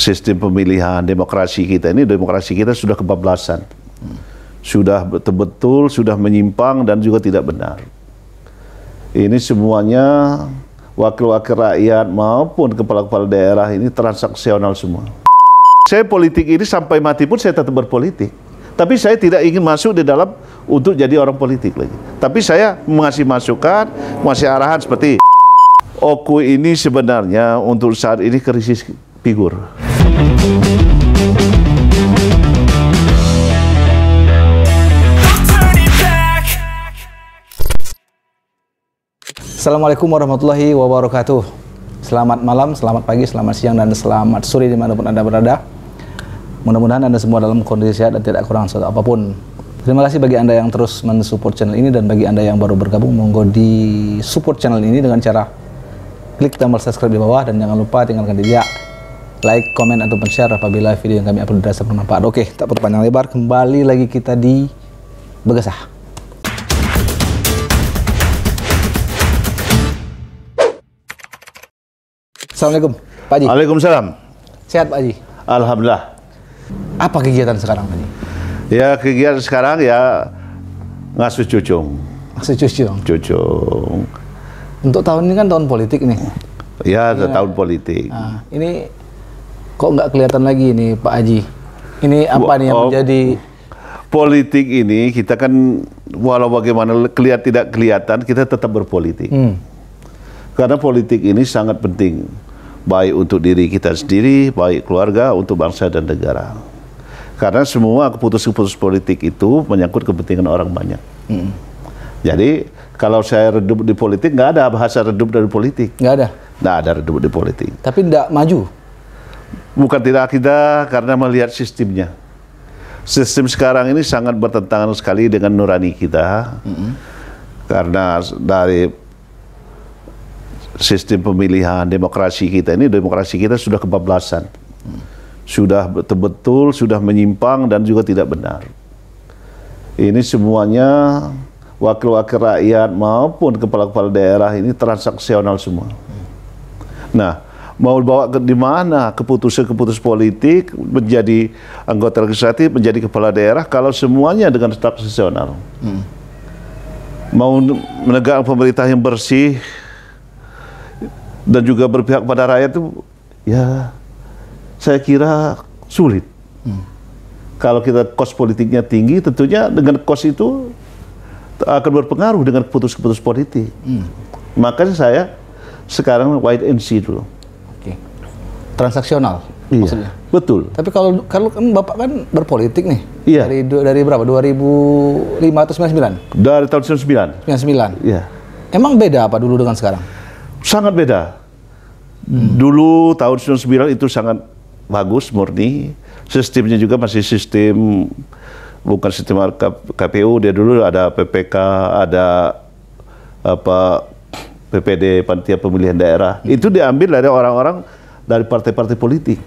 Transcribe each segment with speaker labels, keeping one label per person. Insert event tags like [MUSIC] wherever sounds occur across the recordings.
Speaker 1: sistem pemilihan demokrasi kita ini demokrasi kita sudah kebablasan sudah betul-betul sudah menyimpang dan juga tidak benar ini semuanya wakil-wakil rakyat maupun kepala-kepala daerah ini transaksional semua saya politik ini sampai mati pun saya tetap berpolitik tapi saya tidak ingin masuk di dalam untuk jadi orang politik lagi tapi saya mengasih masukan masih arahan seperti Oku ini sebenarnya untuk saat ini krisis figur.
Speaker 2: Assalamualaikum warahmatullahi wabarakatuh. Selamat malam, selamat pagi, selamat siang, dan selamat sore dimanapun Anda berada. Mudah-mudahan Anda semua dalam kondisi sehat dan tidak kurang suatu apapun. Terima kasih bagi Anda yang terus mensupport channel ini dan bagi Anda yang baru bergabung monggo di support channel ini dengan cara klik tombol subscribe di bawah dan jangan lupa tinggalkan dia like, komen, ataupun share apabila video yang kami upload dirasa bermanfaat. Oke, tak perlu panjang lebar, kembali lagi kita di Begesah.
Speaker 1: Assalamualaikum, Pak Haji. Waalaikumsalam. Sehat, Pak Haji? Alhamdulillah. Apa kegiatan sekarang, Pak Haji? Ya, kegiatan sekarang ya ngasuh cucung. Ngasuh cucung? Cucung.
Speaker 2: Untuk tahun ini kan tahun politik nih.
Speaker 1: Ya, ya. tahun politik. Nah,
Speaker 2: ini kok nggak kelihatan lagi ini Pak Haji? Ini apa nih yang oh.
Speaker 1: menjadi politik ini kita kan walau bagaimana kelihatan tidak kelihatan kita tetap berpolitik. Hmm. Karena politik ini sangat penting baik untuk diri kita sendiri, baik keluarga, untuk bangsa dan negara. Karena semua keputusan keputus politik itu menyangkut kepentingan orang banyak. Hmm. Jadi kalau saya redup di politik nggak ada bahasa redup dari politik. Nggak ada. Nggak ada redup di politik. Tapi tidak maju. Bukan tidak kita karena melihat sistemnya. Sistem sekarang ini sangat bertentangan sekali dengan nurani kita. Mm -hmm. Karena dari sistem pemilihan demokrasi kita ini demokrasi kita sudah kebablasan. mm. Sudah betul-betul sudah menyimpang dan juga tidak benar. Ini semuanya wakil-wakil rakyat maupun kepala-kepala daerah ini transaksional semua. Mm. Nah, mau bawa ke di mana keputusan-keputusan politik menjadi anggota legislatif menjadi kepala daerah kalau semuanya dengan tetap sesional hmm. mau menegakkan pemerintah yang bersih dan juga berpihak pada rakyat itu ya saya kira sulit hmm. kalau kita kos politiknya tinggi tentunya dengan kos itu akan berpengaruh dengan keputusan-keputusan politik hmm. makanya saya sekarang white and see dulu transaksional. Iya. Maksudnya. Betul.
Speaker 2: Tapi kalau kalau kan Bapak kan berpolitik nih. Iya. Dari dari berapa? 2005 atau 99? Dari tahun 99. 99. Iya. Emang beda apa dulu dengan
Speaker 1: sekarang? Sangat beda. Hmm. Dulu tahun 99 itu sangat bagus murni. Sistemnya juga masih sistem bukan sistem KPU, dia dulu ada PPK, ada apa PPD Panitia Pemilihan Daerah. Hmm. Itu diambil dari orang-orang dari partai-partai politik.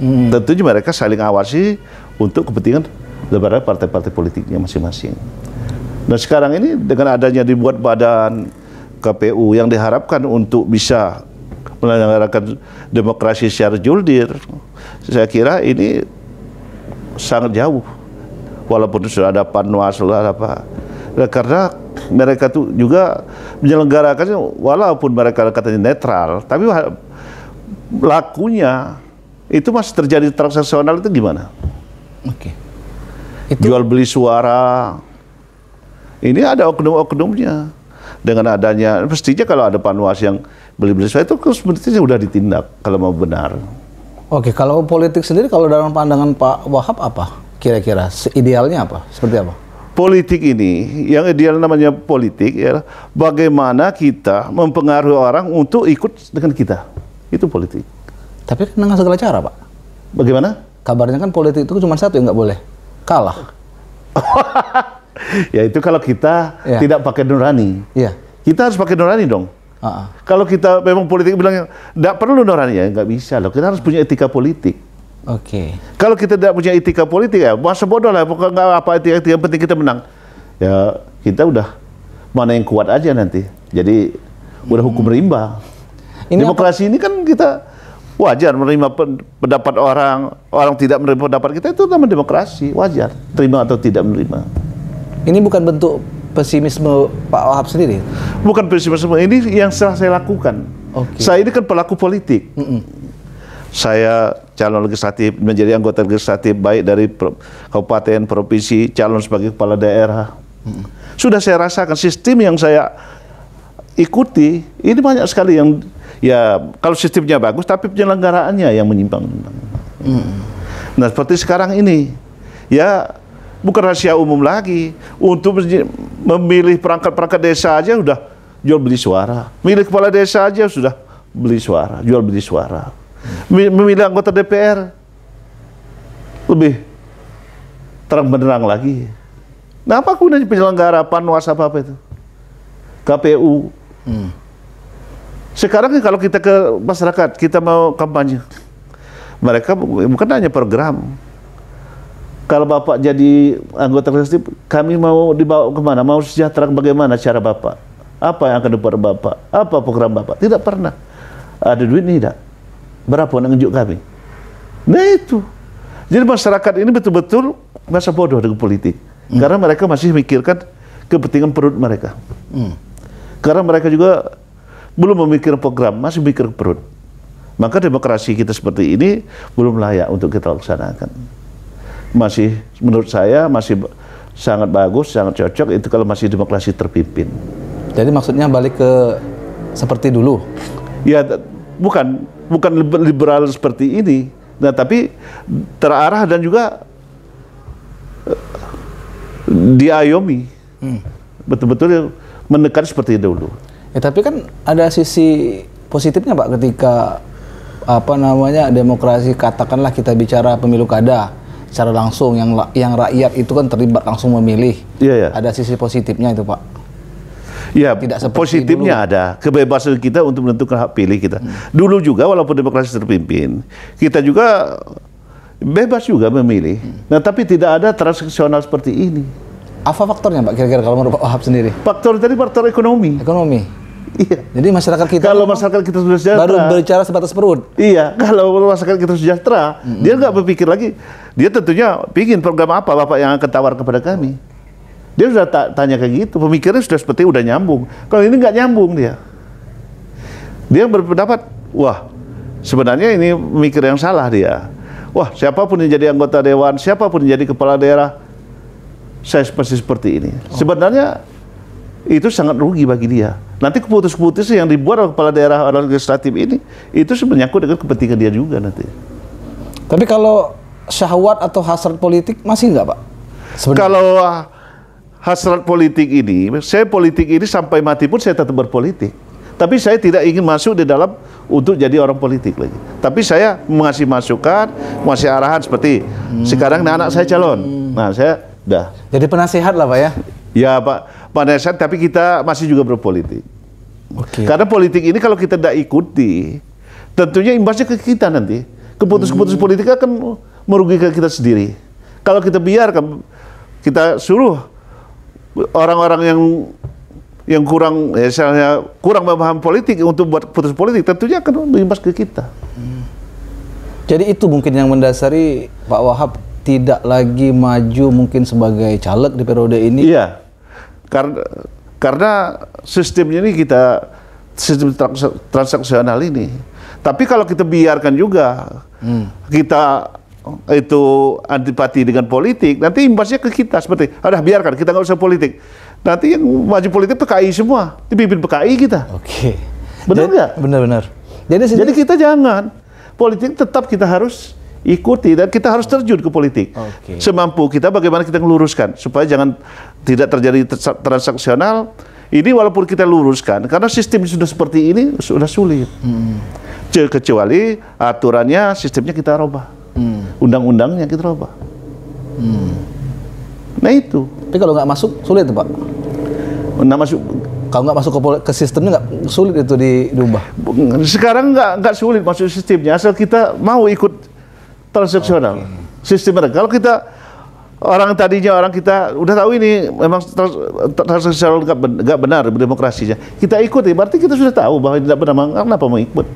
Speaker 1: Hmm. Tentunya mereka saling awasi untuk kepentingan daripada partai-partai politiknya masing-masing. Nah sekarang ini dengan adanya dibuat badan KPU yang diharapkan untuk bisa menyelenggarakan demokrasi secara juldir, saya kira ini sangat jauh. Walaupun sudah ada panwas, sudah ada apa. Nah, karena mereka tuh juga menyelenggarakannya walaupun mereka katanya netral, tapi lakunya itu masih terjadi transaksional itu gimana? Oke. Okay. Itu... Jual beli suara. Ini ada oknum-oknumnya. Dengan adanya mestinya kalau ada panwas yang beli-beli suara itu sebenarnya sudah ditindak kalau mau benar.
Speaker 2: Oke, okay, kalau politik sendiri kalau dalam pandangan Pak Wahab apa?
Speaker 1: Kira-kira idealnya apa? Seperti apa? Politik ini yang ideal namanya politik ya bagaimana kita mempengaruhi orang untuk ikut dengan kita. Itu politik. Tapi kan dengan segala cara, Pak. Bagaimana? Kabarnya kan politik itu cuma satu yang nggak boleh. Kalah. [LAUGHS] ya itu kalau kita ya. tidak pakai nurani. Iya. Kita harus pakai nurani dong. Uh-uh. Kalau kita memang politik bilang nggak perlu nurani ya nggak bisa loh. Kita harus punya etika politik. Oke. Okay. Kalau kita tidak punya etika politik ya masa bodoh lah. Pokoknya nggak apa etika, etika penting kita menang. Ya kita udah mana yang kuat aja nanti. Jadi udah hukum hmm. rimba. Ini Demokrasi apa? ini kan kita wajar menerima pendapat orang, orang tidak menerima pendapat kita itu namanya demokrasi, wajar. Terima atau tidak menerima. Ini bukan bentuk pesimisme Pak Wahab sendiri? Bukan pesimisme, ini yang setelah saya lakukan. Okay. Saya ini kan pelaku politik. Mm -mm. Saya calon legislatif, menjadi anggota legislatif baik dari kabupaten, provinsi, calon sebagai kepala daerah. Mm -mm. Sudah saya rasakan sistem yang saya ikuti, ini banyak sekali yang ya kalau sistemnya bagus tapi penyelenggaraannya yang menyimpang. Hmm. Nah seperti sekarang ini ya bukan rahasia umum lagi untuk memilih perangkat-perangkat desa aja sudah jual beli suara, milih kepala desa aja sudah beli suara, jual beli suara, hmm. memilih anggota DPR lebih terang benderang lagi. Nah apa kemudian penyelenggara panwas apa apa itu? KPU. Hmm. Sekarang kalau kita ke masyarakat, kita mau kampanye, mereka bukan hanya program. Kalau Bapak jadi anggota legislatif, kami mau dibawa kemana? Mau sejahtera bagaimana cara Bapak? Apa yang akan dibuat Bapak? Apa program Bapak? Tidak pernah. Ada duit tidak? Berapa yang nunjuk kami? Nah itu. Jadi masyarakat ini betul-betul masa bodoh dengan politik. Hmm. Karena mereka masih memikirkan kepentingan perut mereka. Hmm. Karena mereka juga belum memikir program, masih mikir perut. Maka demokrasi kita seperti ini belum layak untuk kita laksanakan. Masih menurut saya masih sangat bagus, sangat cocok itu kalau masih demokrasi terpimpin. Jadi maksudnya balik ke seperti dulu? Ya bukan bukan liberal seperti ini. Nah tapi terarah dan juga eh, diayomi. Hmm. Betul-betul menekan seperti dulu. Ya, tapi kan ada
Speaker 2: sisi positifnya Pak ketika apa namanya demokrasi katakanlah kita bicara pemilu kada secara langsung yang yang rakyat itu kan terlibat langsung memilih. Iya ya. Ada sisi positifnya itu Pak.
Speaker 1: Iya. Tidak positifnya dulu. ada kebebasan kita untuk menentukan hak pilih kita. Hmm. Dulu juga walaupun demokrasi terpimpin, kita juga bebas juga memilih. Hmm. Nah, tapi tidak ada transaksional seperti ini. Apa faktornya, Pak? Kira-kira kalau menurut Pak Wahab sendiri? Faktor tadi faktor ekonomi. Ekonomi. Iya. Jadi masyarakat kita kalau masyarakat kita sudah sejahtera baru berbicara sebatas perut. Iya, [LAUGHS] kalau masyarakat kita sejahtera, mm-hmm. dia nggak berpikir lagi. Dia tentunya pingin program apa Bapak yang akan tawar kepada kami. Dia sudah ta- tanya kayak gitu, pemikirannya sudah seperti udah nyambung. Kalau ini nggak nyambung dia. Dia berpendapat, wah sebenarnya ini mikir yang salah dia. Wah, siapapun yang jadi anggota dewan, siapapun yang jadi kepala daerah, saya pasti seperti ini. Oh. Sebenarnya itu sangat rugi bagi dia. Nanti keputus-keputusan yang dibuat oleh kepala daerah oleh legislatif ini itu menyangkut dengan kepentingan dia juga nanti.
Speaker 2: Tapi kalau syahwat atau hasrat politik masih nggak pak?
Speaker 1: Sebenarnya. Kalau ah, hasrat politik ini, saya politik ini sampai mati pun saya tetap berpolitik. Tapi saya tidak ingin masuk di dalam untuk jadi orang politik lagi. Tapi saya mengasih masukan, mengasih arahan seperti hmm. sekarang anak saya calon. Nah saya dah. Jadi penasehat lah pak ya? Ya Pak, Pak Nesan, tapi kita masih juga berpolitik. Okay. Karena politik ini kalau kita tidak ikuti, tentunya imbasnya ke kita nanti. Keputus-keputus hmm. politik akan merugikan kita sendiri. Kalau kita biarkan, kita suruh orang-orang yang yang kurang ya misalnya kurang memahami politik untuk buat putus politik tentunya akan berimbas ke kita. Hmm.
Speaker 2: Jadi itu mungkin yang mendasari Pak Wahab tidak lagi maju mungkin sebagai caleg di periode
Speaker 1: ini? Iya, karena karena sistemnya ini kita sistem trans transaksional ini. Tapi kalau kita biarkan juga hmm. kita itu antipati dengan politik, nanti imbasnya ke kita seperti, ada biarkan kita nggak usah politik. Nanti yang maju politik PKI semua, dipimpin PKI kita. Oke. Benar nggak? Benar-benar. Jadi, Jadi kita jangan politik tetap kita harus ikuti dan kita harus terjun ke politik. Okay. Semampu kita bagaimana kita meluruskan supaya jangan tidak terjadi transaksional. Ini walaupun kita luruskan karena sistem sudah seperti ini sudah sulit. Hmm. Kecuali aturannya sistemnya kita rubah. Hmm. Undang-undangnya kita rubah. Hmm. Nah itu. Tapi kalau nggak masuk sulit Pak. nggak masuk kalau nggak masuk ke, ke sistemnya nggak sulit itu di diubah. Sekarang nggak nggak sulit masuk sistemnya asal kita mau ikut transaksional Okay. sistem mereka. Kalau kita orang tadinya orang kita udah tahu ini memang trans, transaksional nggak ben, benar demokrasinya. Kita ikuti, berarti kita sudah tahu bahwa tidak benar. Kenapa mau ikut?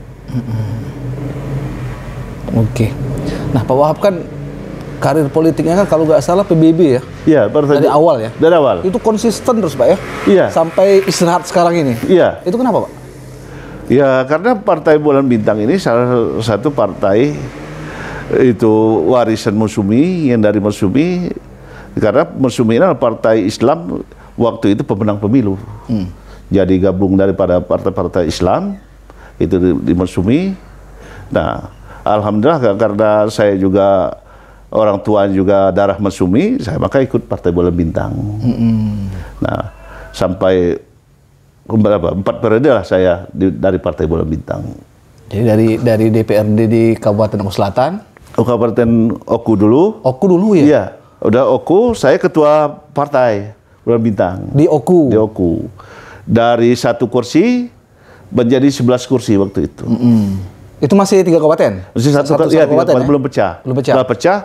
Speaker 1: Oke. Okay.
Speaker 2: Nah, Pak Wahab kan karir politiknya kan kalau nggak salah PBB ya?
Speaker 1: Iya, dari awal ya. Dari
Speaker 2: awal. Itu konsisten terus Pak ya? Iya. Sampai istirahat sekarang ini. Iya. Itu kenapa Pak?
Speaker 1: Ya karena Partai Bulan Bintang ini salah satu partai itu warisan Musumi yang dari Musumi karena Musumi adalah partai Islam waktu itu pemenang pemilu hmm. jadi gabung daripada partai-partai Islam itu di, di Musumi nah Alhamdulillah karena saya juga orang tua juga darah Musumi saya maka ikut partai bola bintang hmm. nah sampai berapa empat periode lah saya di, dari partai bola bintang jadi dari dari DPRD di Kabupaten Selatan Kabupaten Oku dulu. Oku dulu ya? Iya. Udah Oku, saya ketua partai Bulan Bintang. Di Oku? Di Oku. Dari satu kursi menjadi 11 kursi waktu itu. Mm -hmm.
Speaker 2: Itu masih tiga kabupaten?
Speaker 1: Masih satu, satu, satu iya, ya, kabupaten, ya? belum pecah. Belum pecah. Setelah pecah,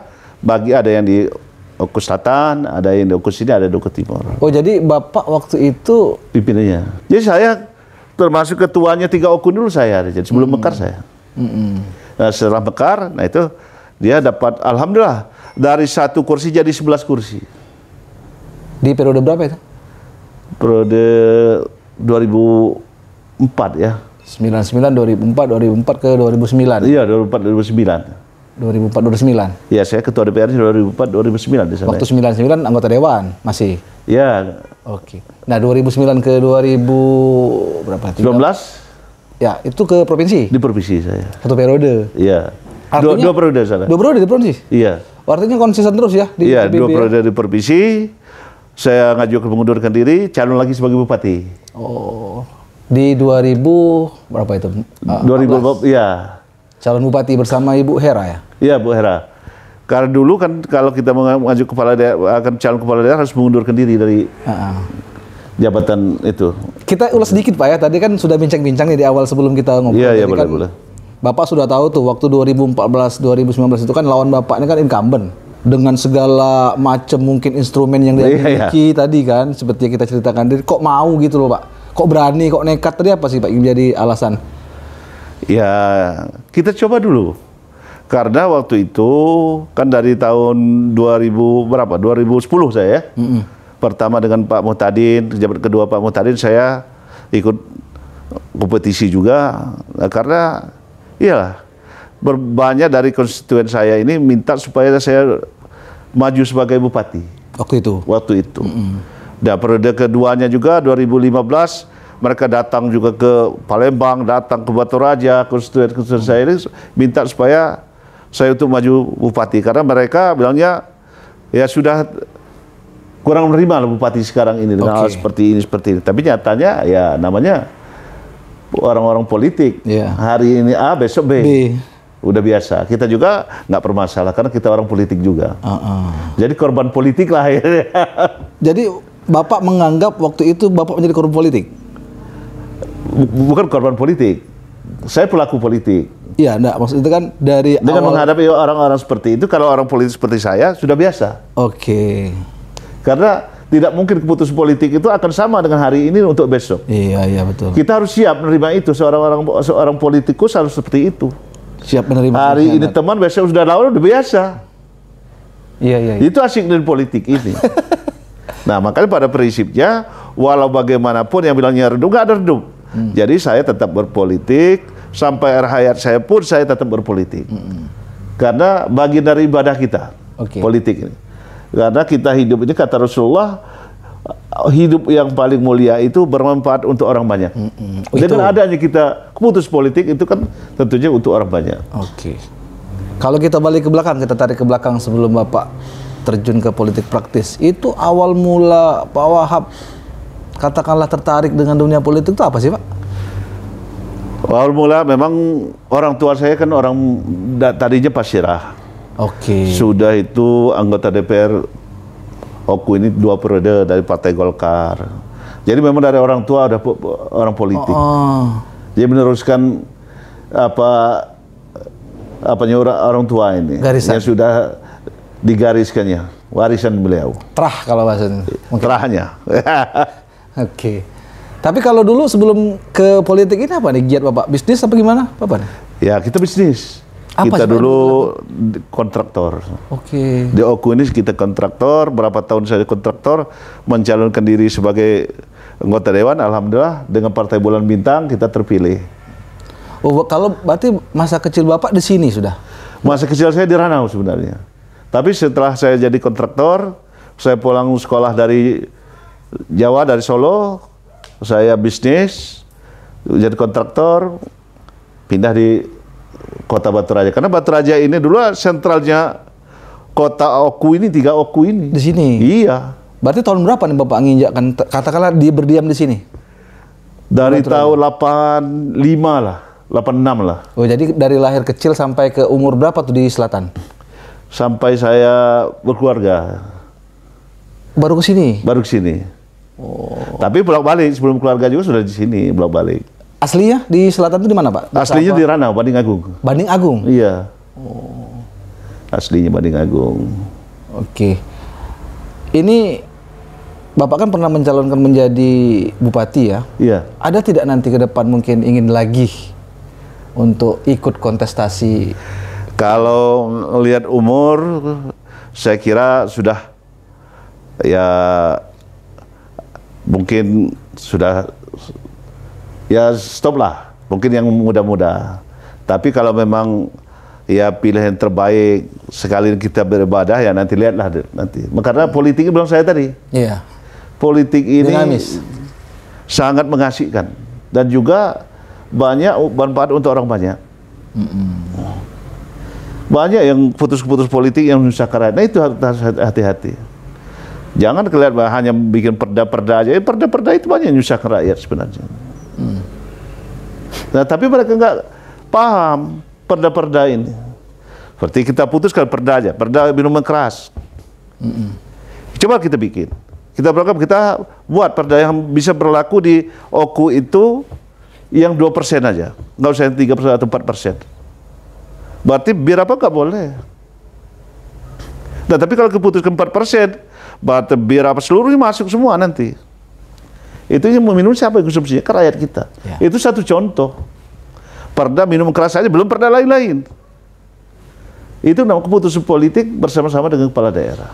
Speaker 1: bagi ada yang di Oku Selatan, ada yang di Oku sini, ada di Oku Timur. Oh, jadi Bapak waktu itu... Pimpinannya. Jadi saya termasuk ketuanya tiga Oku dulu saya. Jadi sebelum mm -hmm. Mekar saya. Mm -hmm. Nah, setelah Mekar, nah itu dia dapat alhamdulillah dari satu kursi jadi 11 kursi. Di periode berapa itu? Periode 2004 ya. 99 2004 2004 ke 2009. Iya, 2004 2009.
Speaker 2: 2004
Speaker 1: 2009. Iya, saya ketua DPR 2004 2009 di sana. Waktu
Speaker 2: 99 anggota dewan
Speaker 1: masih. Iya. Oke. Okay.
Speaker 2: Nah, 2009 ke 2000 berapa? 19. Ya, itu ke provinsi. Di provinsi saya. Satu periode.
Speaker 1: Iya. Artinya, dua, periode salah ya? Dua periode di provinsi? Iya. Artinya konsisten terus ya di Iya, dua periode ya? di provinsi. Saya ngajukan mengundurkan diri, calon lagi sebagai bupati. Oh. Di 2000
Speaker 2: berapa itu? Uh, 2000 ya Calon bupati bersama Ibu Hera ya?
Speaker 1: Iya, Bu Hera. Karena dulu kan kalau kita mengaju kepala daerah, akan calon kepala daerah harus mengundurkan diri dari uh -uh. jabatan itu.
Speaker 2: Kita ulas sedikit Pak ya, tadi kan sudah bincang-bincang nih di awal sebelum kita ngobrol. Iya, iya boleh, kan boleh Bapak sudah tahu tuh waktu 2014 2019 itu kan lawan bapaknya kan incumbent dengan segala macam mungkin instrumen yang dia miliki iya, iya. tadi kan seperti yang kita ceritakan tadi kok mau gitu loh Pak. Kok berani, kok nekat tadi apa sih Pak yang jadi alasan?
Speaker 1: Ya, kita coba dulu. Karena waktu itu kan dari tahun 2000 berapa? 2010 saya ya. Mm -mm. Pertama dengan Pak Muhtadin, jabat kedua Pak Muhtadin saya ikut kompetisi juga nah, karena Iyalah, Berbanyak dari konstituen saya ini minta supaya saya maju sebagai bupati. Waktu itu. Waktu itu. Mm -hmm. Dan periode keduanya juga 2015 mereka datang juga ke Palembang, datang ke Batu Raja, konstituen-konstituen saya ini minta supaya saya untuk maju bupati karena mereka bilangnya ya sudah kurang menerima lah bupati sekarang ini okay. seperti ini seperti ini. Tapi nyatanya ya namanya orang-orang politik. Yeah. Hari ini A, besok B. B. Udah biasa. Kita juga nggak bermasalah karena kita orang politik juga. Uh -uh. Jadi korban politik lah akhirnya. [LAUGHS] Jadi Bapak menganggap waktu itu Bapak menjadi korban politik? Bukan korban politik. Saya pelaku politik. Iya, enggak. itu kan dari Dengan awal... menghadapi orang-orang seperti itu, kalau orang politik seperti saya, sudah biasa. Oke. Okay. Karena tidak mungkin keputusan politik itu akan sama dengan hari ini untuk besok.
Speaker 2: Iya, iya betul.
Speaker 1: Kita harus siap menerima itu. Seorang orang seorang politikus harus seperti itu. Siap menerima. Hari ini anak. teman, besok sudah lawan udah biasa. Iya, iya, iya. Itu asik dari politik ini. [LAUGHS] nah, makanya pada prinsipnya walau bagaimanapun yang bilangnya redup nggak ada redup. Hmm. Jadi saya tetap berpolitik sampai akhir hayat saya pun saya tetap berpolitik. Hmm. Karena bagian dari ibadah kita okay. politik ini. Karena kita hidup ini kata Rasulullah hidup yang paling mulia itu bermanfaat untuk orang banyak. Mm -hmm. Dengan adanya kita keputus politik itu kan tentunya untuk orang banyak. Oke. Okay. Kalau kita balik ke
Speaker 2: belakang, kita tarik ke belakang sebelum Bapak terjun ke politik praktis. Itu awal mula Pak Wahab katakanlah tertarik dengan dunia politik itu apa sih, Pak?
Speaker 1: Awal mula memang orang tua saya kan orang tadinya Pasirah Oke. Okay. Sudah itu anggota DPR Oku ini dua periode dari Partai Golkar. Jadi memang dari orang tua ada po orang politik. Oh, oh. meneruskan apa apa nyora orang tua ini Garisan. yang sudah digariskannya warisan beliau. Terah kalau bahasanya. Terahnya. [LAUGHS] Oke. okay. Tapi kalau dulu sebelum ke politik ini apa nih
Speaker 2: giat Bapak? Bisnis apa gimana Bapak?
Speaker 1: Ya kita bisnis. Apa kita dulu itu? kontraktor. Oke. Okay. Di Oku ini kita kontraktor, berapa tahun saya kontraktor, mencalonkan diri sebagai anggota dewan, alhamdulillah dengan Partai Bulan Bintang kita terpilih. Oh, kalau berarti masa kecil Bapak di sini sudah? Masa kecil saya di Ranau sebenarnya. Tapi setelah saya jadi kontraktor, saya pulang sekolah dari Jawa, dari Solo, saya bisnis, jadi kontraktor, pindah di kota Batu Raja. Karena Batu Raja ini dulu sentralnya kota Oku ini, tiga Oku ini. Di sini? Iya. Berarti tahun berapa nih
Speaker 2: Bapak nginjakkan, katakanlah dia berdiam di sini? Dari Batu tahun 85 lah, 86 lah. Oh, jadi dari lahir kecil sampai ke umur berapa tuh di selatan?
Speaker 1: Sampai saya berkeluarga. Baru ke sini? Baru ke sini. Oh. Tapi bolak-balik sebelum keluarga juga sudah di sini bolak-balik. Aslinya di selatan itu di mana, Pak? Desa Aslinya apa? di Ranau, Banding Agung. Banding Agung. Iya. Oh. Aslinya Banding Agung. Oke.
Speaker 2: Ini Bapak kan pernah mencalonkan menjadi bupati ya? Iya. Ada tidak nanti ke depan mungkin ingin lagi untuk ikut kontestasi?
Speaker 1: Kalau lihat umur, saya kira sudah ya mungkin sudah ya stoplah. Mungkin yang muda-muda. Tapi kalau memang ya pilihan terbaik sekali kita beribadah ya nanti lihatlah nanti. Karena politik belum saya tadi. Iya. Politik ini Dinamis. sangat mengasihkan dan juga banyak manfaat untuk orang banyak. Mm -mm. Banyak yang putus-putus politik yang rakyat. Nah itu harus hati-hati. Jangan kelihatan hanya bikin perda-perda aja. Eh, perda-perda itu banyak yang menyusahkan rakyat sebenarnya. Nah, tapi mereka nggak paham perda-perda ini. Seperti kita putuskan perda aja, perda minuman keras. Mm -mm. Coba kita bikin. Kita program, kita buat perda yang bisa berlaku di OKU itu yang 2% aja. Nggak usah yang 3% atau 4%. Berarti apa nggak boleh. Nah, tapi kalau keputusan 4%, berarti apa seluruhnya masuk semua nanti. Itu yang meminum siapa yang konsumsinya? Ke kan rakyat kita. Ya. Itu satu contoh. Perda minum keras saja belum perda lain-lain. Itu nama keputusan politik bersama-sama dengan kepala daerah.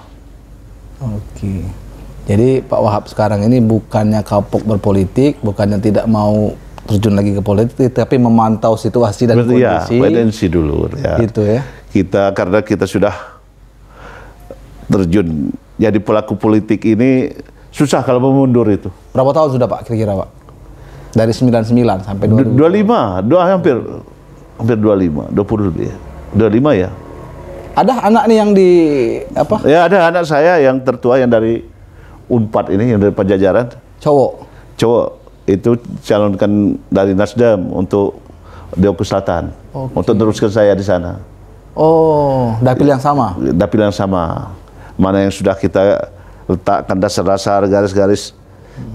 Speaker 2: Oke. Jadi Pak Wahab sekarang ini bukannya kapok berpolitik, bukannya tidak mau terjun lagi ke politik, tapi memantau situasi dan Berarti ya, kondisi. Ya, potensi
Speaker 1: dulu. Ya. Gitu ya. Kita karena kita sudah terjun jadi pelaku politik ini Susah kalau mau mundur itu. Berapa tahun sudah Pak kira-kira Pak? Dari 99 sampai 2000. 25, dua hampir hampir 25, 20 lebih. Ya. 25 ya. Ada anak nih yang di apa? Ya ada anak saya yang tertua yang dari Unpad ini yang dari Pajajaran. Cowok. Cowok itu calonkan dari Nasdem untuk depok Selatan okay. untuk teruskan saya di sana.
Speaker 2: Oh, dapil yang
Speaker 1: sama. Dapil yang sama. Mana yang sudah kita letakkan dasar-dasar garis-garis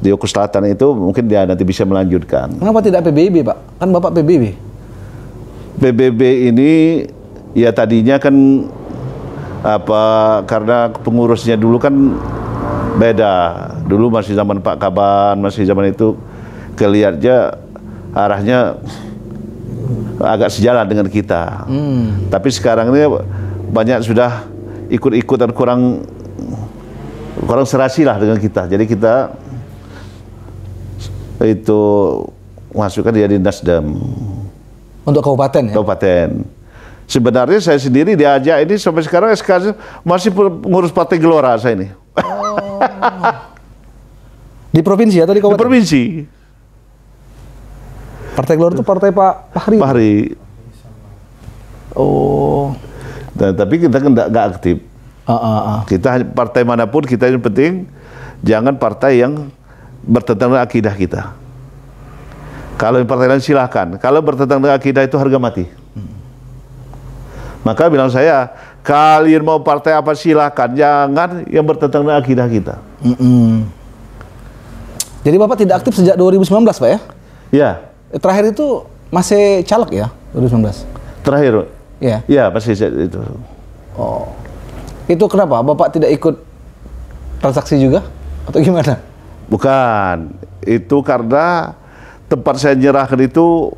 Speaker 1: di Yogyakarta Selatan itu mungkin dia nanti bisa melanjutkan. Kenapa tidak PBB, Pak? Kan Bapak PBB. PBB ini ya tadinya kan apa karena pengurusnya dulu kan beda. Dulu masih zaman Pak Kaban, masih zaman itu kelihatnya arahnya agak sejalan dengan kita. Hmm. Tapi sekarang ini banyak sudah ikut-ikutan kurang kurang serasi lah dengan kita. Jadi kita itu masukkan dia di Nasdem. Untuk kabupaten ya? Kabupaten. Sebenarnya saya sendiri diajak ini sampai sekarang SKS masih pengurus Partai Gelora saya ini. Oh. di provinsi atau di kabupaten? Di provinsi. Partai Gelora itu partai Pak Fahri. Fahri. Oh. Nah, tapi kita kan nggak aktif. Uh, uh, Kita partai manapun kita yang penting jangan partai yang bertentangan dengan akidah kita. Kalau partai lain silahkan. Kalau bertentangan dengan akidah itu harga mati. Maka bilang saya, kalian mau partai apa silahkan. Jangan yang bertentangan dengan akidah kita. Mm -mm. Jadi Bapak tidak aktif sejak 2019 Pak ya? Ya. Eh, terakhir itu
Speaker 2: masih caleg ya 2019? Terakhir? Ya.
Speaker 1: Ya masih itu.
Speaker 2: Oh. Itu kenapa Bapak tidak ikut transaksi juga atau gimana?
Speaker 1: Bukan. Itu karena tempat saya nyerahkan itu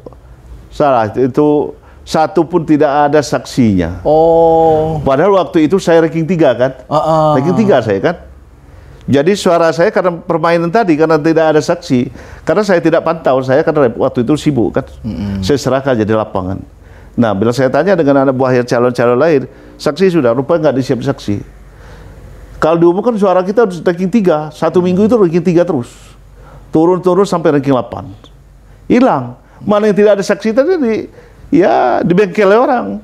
Speaker 1: salah. Itu satu pun tidak ada saksinya. Oh. Padahal waktu itu saya ranking tiga kan. Uh -uh. Ranking tiga saya kan. Jadi suara saya karena permainan tadi karena tidak ada saksi, karena saya tidak pantau, saya karena waktu itu sibuk kan, mm -hmm. saya serahkan jadi lapangan. Nah, bila saya tanya dengan anak buah yang calon-calon lain, Saksi sudah, rupa nggak disiap saksi. Kalau diumumkan suara kita harus ranking tiga, satu hmm. minggu itu ranking tiga terus. Turun-turun sampai ranking 8. Hilang. Mana yang tidak ada saksi tadi di, ya dibengkel orang.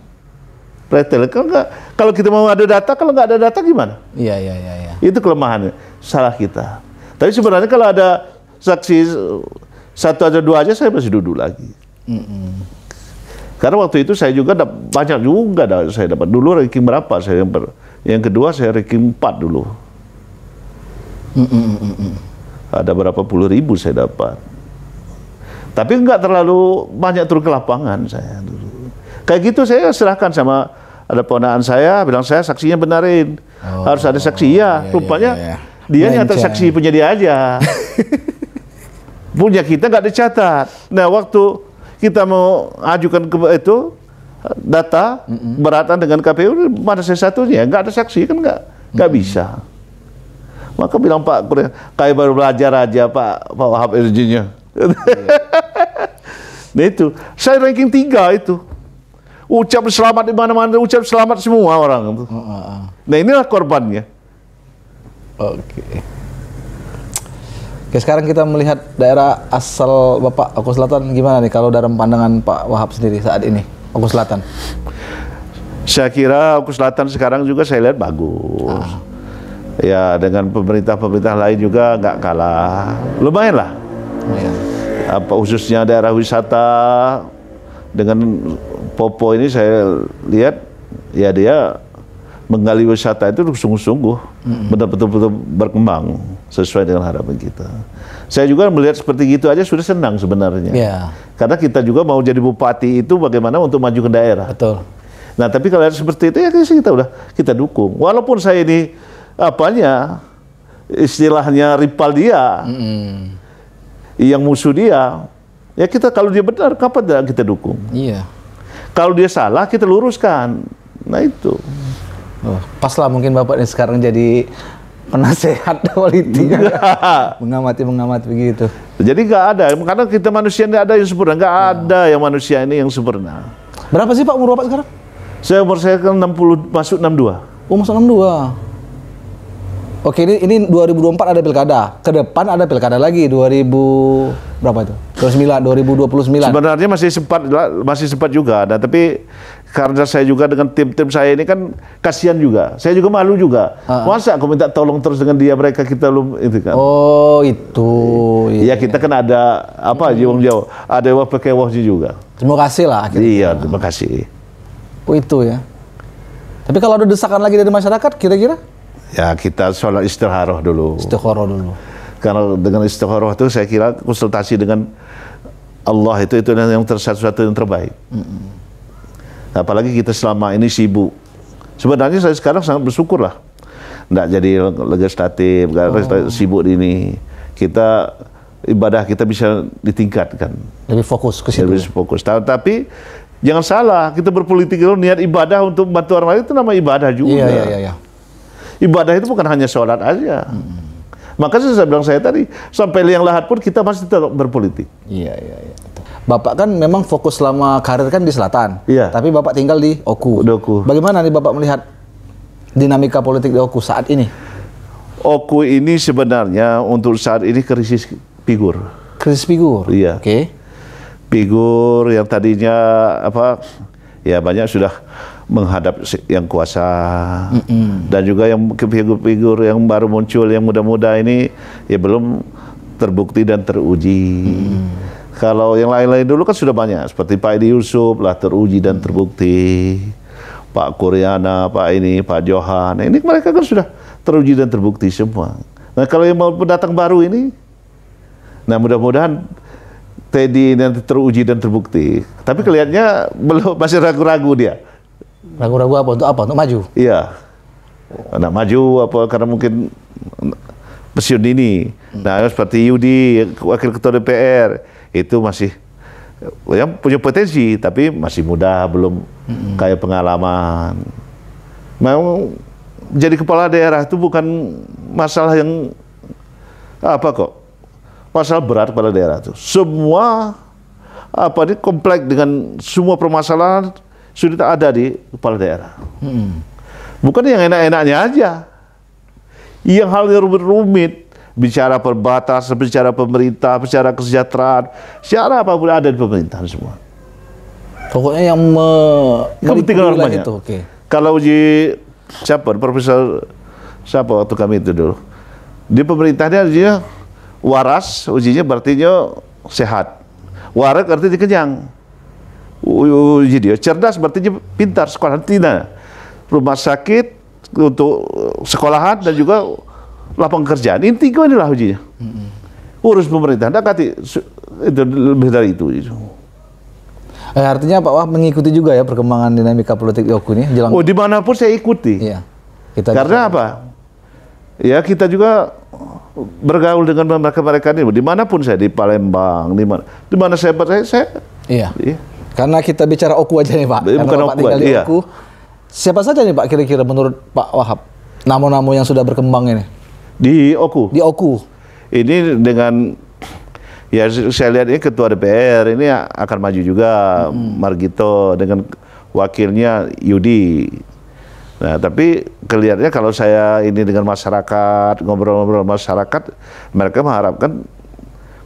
Speaker 1: retail Kalau, enggak, kalau kita mau ada data, kalau nggak ada data gimana? Iya, iya, iya. Ya. Itu kelemahannya. Salah kita. Tapi sebenarnya kalau ada saksi satu aja dua aja saya masih duduk lagi. Mm -mm. Karena waktu itu saya juga dap, banyak juga dah, saya dapat. Dulu ranking berapa saya yang, ber, yang kedua saya ranking 4 dulu. Mm -mm. Ada berapa puluh ribu saya dapat. Tapi nggak terlalu banyak turun ke lapangan saya dulu. Kayak gitu saya serahkan sama ada ponaan saya bilang saya saksinya benarin. Oh, Harus ada saksi ya. Rupanya iya, iya. dia yang saksi punya dia aja. [LAUGHS] punya kita nggak dicatat. Nah waktu kita mau ajukan ke itu data beratan dengan KPU mana saya satunya nggak ada saksi kan nggak nggak bisa maka bilang Pak kayak baru belajar aja Pak Pak Wahab energinya nah iya. [LAUGHS] itu saya ranking tiga itu ucap selamat di mana-mana ucap selamat semua orang itu oh, oh, oh. nah inilah korbannya oke okay.
Speaker 2: Oke, sekarang kita melihat daerah asal Bapak Oku Selatan gimana nih kalau dalam pandangan Pak Wahab sendiri saat ini Oku Selatan?
Speaker 1: Saya kira Oku Selatan sekarang juga saya lihat bagus. Ah. Ya dengan pemerintah-pemerintah lain juga nggak kalah, lumayan lah. Lumayan. Apa khususnya daerah wisata dengan Popo ini saya lihat ya dia menggali wisata itu sungguh-sungguh mm-hmm. betul-betul berkembang sesuai dengan harapan kita. Saya juga melihat seperti itu aja sudah senang sebenarnya. Yeah. Karena kita juga mau jadi bupati itu bagaimana untuk maju ke daerah. Betul. Nah, tapi kalau seperti itu ya kita udah kita dukung. Walaupun saya ini apanya istilahnya rival dia. Mm-hmm. Yang musuh dia. Ya kita kalau dia benar kapan kita dukung? Iya. Yeah. Kalau dia salah kita luruskan. Nah itu. Oh,
Speaker 2: pas lah mungkin Bapak ini sekarang jadi penasehat [LAUGHS] politik
Speaker 1: mengamati mengamati begitu jadi nggak ada karena kita manusia ini ada yang sempurna nggak nah. Ya. ada yang manusia ini yang sempurna berapa sih pak umur bapak sekarang saya umur saya kan 60 masuk 62
Speaker 2: Umur masuk 62 Oke ini
Speaker 1: ini 2024 ada pilkada ke
Speaker 2: depan ada pilkada lagi 2000 berapa itu? 2009, 2029.
Speaker 1: Sebenarnya masih sempat masih sempat juga ada tapi karena saya juga dengan tim-tim saya ini kan kasihan juga. Saya juga malu juga. Uh ah. -huh. Masa aku minta tolong terus dengan dia mereka kita belum itu kan. Oh, itu. Iya, ya, kita kan ada apa hmm. jauh jauh ada pakai wah juga. Terima kasih lah akhirnya. Iya, terima kasih.
Speaker 2: Oh, itu ya. Tapi kalau ada desakan lagi dari masyarakat kira-kira?
Speaker 1: Ya, kita sholat istiharoh dulu. Istiharoh dulu. Karena dengan istiqoroh itu saya kira konsultasi dengan Allah itu itu yang tersatu-satu yang terbaik. mm hmm Apalagi kita selama ini sibuk. Sebenarnya saya sekarang sangat bersyukur lah. tidak jadi legislatif, oh. sibuk ini. Kita ibadah kita bisa ditingkatkan. Lebih fokus ke situ. Lebih fokus. Tapi jangan salah, kita berpolitik itu niat ibadah untuk membantu orang lain itu nama ibadah juga. Iya, iya, iya. iya. Ibadah itu bukan hanya sholat aja. mm hmm maka saya bilang saya tadi, sampai liang lahat pun kita masih tetap berpolitik. Iya, iya, iya. Bapak kan memang
Speaker 2: fokus selama karir kan di selatan. Iya. Tapi Bapak tinggal di Oku. Di Oku. Bagaimana nih Bapak melihat dinamika politik di Oku saat ini?
Speaker 1: Oku ini sebenarnya untuk saat ini krisis figur. Krisis figur. Iya. Oke. Okay. Figur yang tadinya apa? Ya banyak sudah menghadap yang kuasa mm -mm. dan juga yang figur-figur yang baru muncul yang muda-muda ini ya belum terbukti dan teruji. Mm. Kalau yang lain-lain dulu kan sudah banyak seperti Pak Edi Yusuf lah teruji dan terbukti. Pak Kuryana, Pak ini, Pak Johan. Ini mereka kan sudah teruji dan terbukti semua. Nah, kalau yang mau datang baru ini nah mudah-mudahan Teddy nanti teruji dan terbukti. Tapi mm. kelihatannya belum masih ragu-ragu dia. Ragu-ragu apa untuk apa? Untuk maju. Iya. Nah, maju apa karena mungkin pensiun Hmm. Nah, seperti Yudi wakil ketua DPR itu masih yang punya potensi tapi masih muda belum hmm kayak pengalaman. Memang jadi kepala daerah itu bukan masalah yang apa kok masalah berat kepala daerah itu semua apa ini kompleks dengan semua permasalahan sudah tak ada di kepala daerah. Hmm. Bukan yang enak-enaknya aja. Yang hal yang rumit-rumit, bicara perbatas, bicara pemerintah, bicara kesejahteraan, apa pun ada di pemerintahan semua. Pokoknya yang me Kamu tinggal Itu, okay. Kalau uji siapa, Profesor siapa waktu kami itu dulu, di pemerintahnya ujinya waras, ujinya berartinya sehat. Warak artinya kenyang jadi cerdas berarti pintar sekolah tina rumah sakit untuk eh, sekolahan dan juga lapangan kerjaan inti gue inilah ujinya urus pemerintah Dakati kati, itu lebih dari itu gitu.
Speaker 2: Eh, artinya Pak Wah mengikuti juga ya perkembangan dinamika politik Yoku ini jelang Oh
Speaker 1: dimanapun saya ikuti iya, kita karena apa ya kita juga bergaul dengan mereka mereka ini dimanapun saya di Palembang di mana di mana saya berada saya iya, iya. Karena kita bicara oku aja nih Pak. Bukan Karena oku, Pak iya. oku. Siapa saja nih Pak kira-kira
Speaker 2: menurut Pak Wahab? Namo-namo yang sudah berkembang ini.
Speaker 1: Di oku? Di oku. Ini dengan ya saya lihat ini ketua DPR ini akan maju juga hmm. Margito dengan wakilnya Yudi. Nah, tapi kelihatannya kalau saya ini dengan masyarakat, ngobrol-ngobrol masyarakat, mereka mengharapkan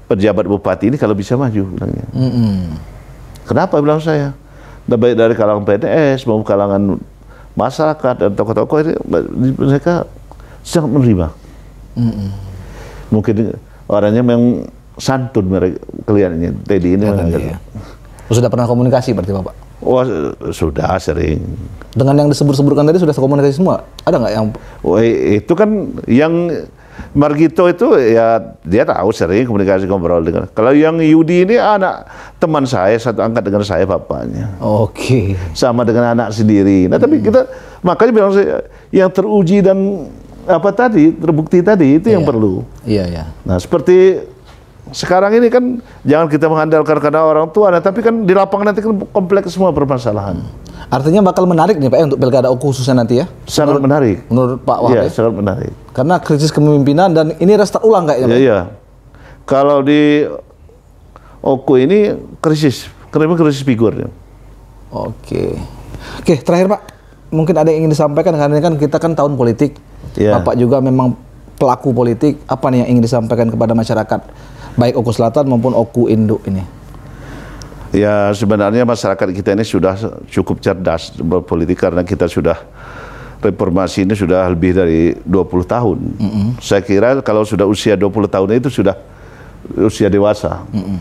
Speaker 1: pejabat bupati ini kalau bisa maju. -hmm. Kenapa bilang saya? Nah, baik dari kalangan PNS maupun kalangan masyarakat dan tokoh-tokoh itu mereka sangat menerima. Mm -hmm. Mungkin orangnya memang santun mereka kelihatannya. Teddy ini. Oh, Sudah
Speaker 2: pernah komunikasi berarti Bapak?
Speaker 1: Oh, sudah sering. Dengan yang disebut-sebutkan tadi sudah komunikasi semua? Ada nggak yang... Oh, itu kan yang Margito itu ya dia tahu sering komunikasi ngobrol dengan. Kalau yang Yudi ini anak teman saya satu angkat dengan saya bapaknya. Oke. Okay. Sama dengan anak sendiri. Nah, hmm. tapi kita makanya bilang saya yang teruji dan apa tadi terbukti tadi itu yeah. yang iya. perlu. Iya, yeah, iya. Yeah. Nah, seperti sekarang ini kan jangan kita mengandalkan karena orang tua, nah, tapi kan di lapangan nanti kan kompleks semua permasalahan. Artinya bakal menarik nih Pak ya, untuk
Speaker 2: pilkada khususnya nanti ya? Sangat menurut, menarik.
Speaker 1: Menurut Pak Wahab? Iya, sangat menarik.
Speaker 2: Karena krisis kepemimpinan dan ini restart ulang kayaknya. Iya. iya.
Speaker 1: Kalau di Oku ini krisis, krisis krisis figur. Ya. Oke.
Speaker 2: Oke, terakhir Pak. Mungkin ada yang ingin disampaikan karena ini kan kita kan tahun politik. Yeah. Bapak juga memang pelaku politik. Apa nih yang ingin disampaikan kepada masyarakat baik Oku Selatan maupun Oku Induk ini?
Speaker 1: Ya sebenarnya masyarakat kita ini sudah cukup cerdas berpolitik karena kita sudah reformasi ini sudah lebih dari 20 tahun. Mm -hmm. Saya kira kalau sudah usia 20 tahun itu sudah usia dewasa. Mm -hmm.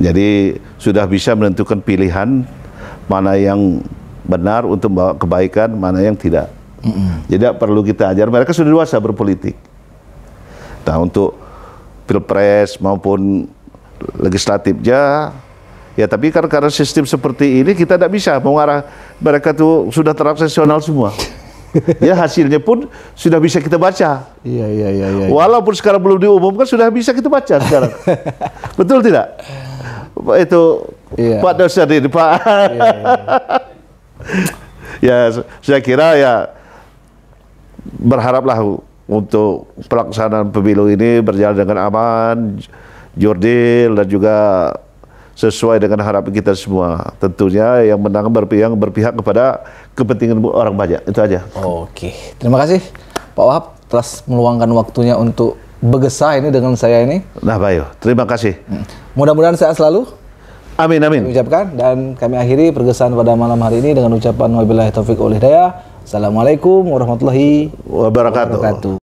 Speaker 1: Jadi sudah bisa menentukan pilihan mana yang benar untuk membawa kebaikan, mana yang tidak. Mm -hmm. Jadi perlu kita ajar mereka sudah dewasa berpolitik. Nah untuk pilpres maupun legislatifnya Ya tapi karena, karena sistem seperti ini kita tidak bisa mengarah mereka tuh sudah transaksional semua. [LAUGHS] [LAUGHS] ya hasilnya pun sudah bisa kita baca. Iya, iya, iya. Ya, Walaupun sekarang belum diumumkan, sudah bisa kita baca sekarang. [LAUGHS] Betul tidak? Itu ya. Pak Dosen ini, Pak. Iya, iya. [LAUGHS] ya, ya. ya, saya kira ya berharaplah untuk pelaksanaan pemilu ini berjalan dengan aman, jurdil, dan juga sesuai dengan harapan kita semua. Tentunya yang menang berpihak, yang berpihak kepada kepentingan orang banyak. Itu aja. Oke.
Speaker 2: Terima kasih Pak Wahab telah meluangkan waktunya untuk begesa ini dengan saya ini.
Speaker 1: Nah, Bayu, terima kasih. Hmm. Mudah-mudahan sehat selalu. Amin amin. ucapkan
Speaker 2: dan kami akhiri pergesaan pada malam hari ini dengan ucapan wabillahi taufik oleh daya. Assalamualaikum warahmatullahi wabarakatuh. wabarakatuh.